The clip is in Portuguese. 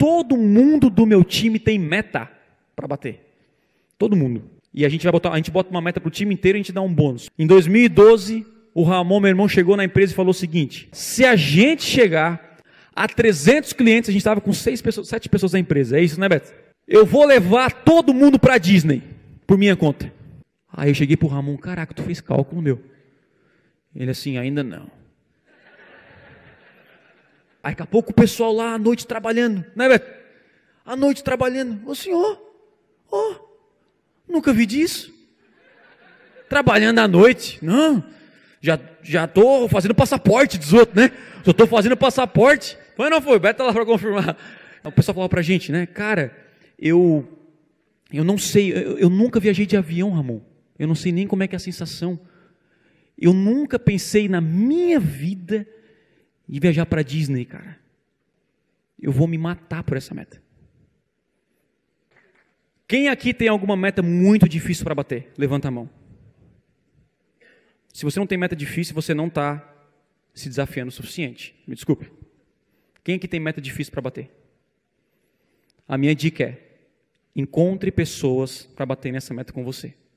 Todo mundo do meu time tem meta para bater. Todo mundo. E a gente vai botar, a gente bota uma meta pro time inteiro e a gente dá um bônus. Em 2012, o Ramon, meu irmão, chegou na empresa e falou o seguinte: se a gente chegar a 300 clientes, a gente estava com seis pessoas, sete pessoas na empresa, é isso, né, Beto? Eu vou levar todo mundo para Disney por minha conta. Aí eu cheguei pro Ramon, caraca, tu fez cálculo meu? Ele assim, ainda não. Aí daqui a pouco o pessoal lá à noite trabalhando, né, Beto? À noite trabalhando. Ô senhor, ó, oh, nunca vi disso. Trabalhando à noite. Não, já, já tô fazendo passaporte dos outros, né? Só tô fazendo passaporte. Foi não foi? O Beto tá lá para confirmar. O pessoal para pra gente, né? Cara, eu eu não sei, eu, eu nunca viajei de avião, Ramon. Eu não sei nem como é que é a sensação. Eu nunca pensei na minha vida de viajar para Disney, cara. Eu vou me matar por essa meta. Quem aqui tem alguma meta muito difícil para bater? Levanta a mão. Se você não tem meta difícil, você não está se desafiando o suficiente. Me desculpe. Quem aqui tem meta difícil para bater? A minha dica é: encontre pessoas para bater nessa meta com você.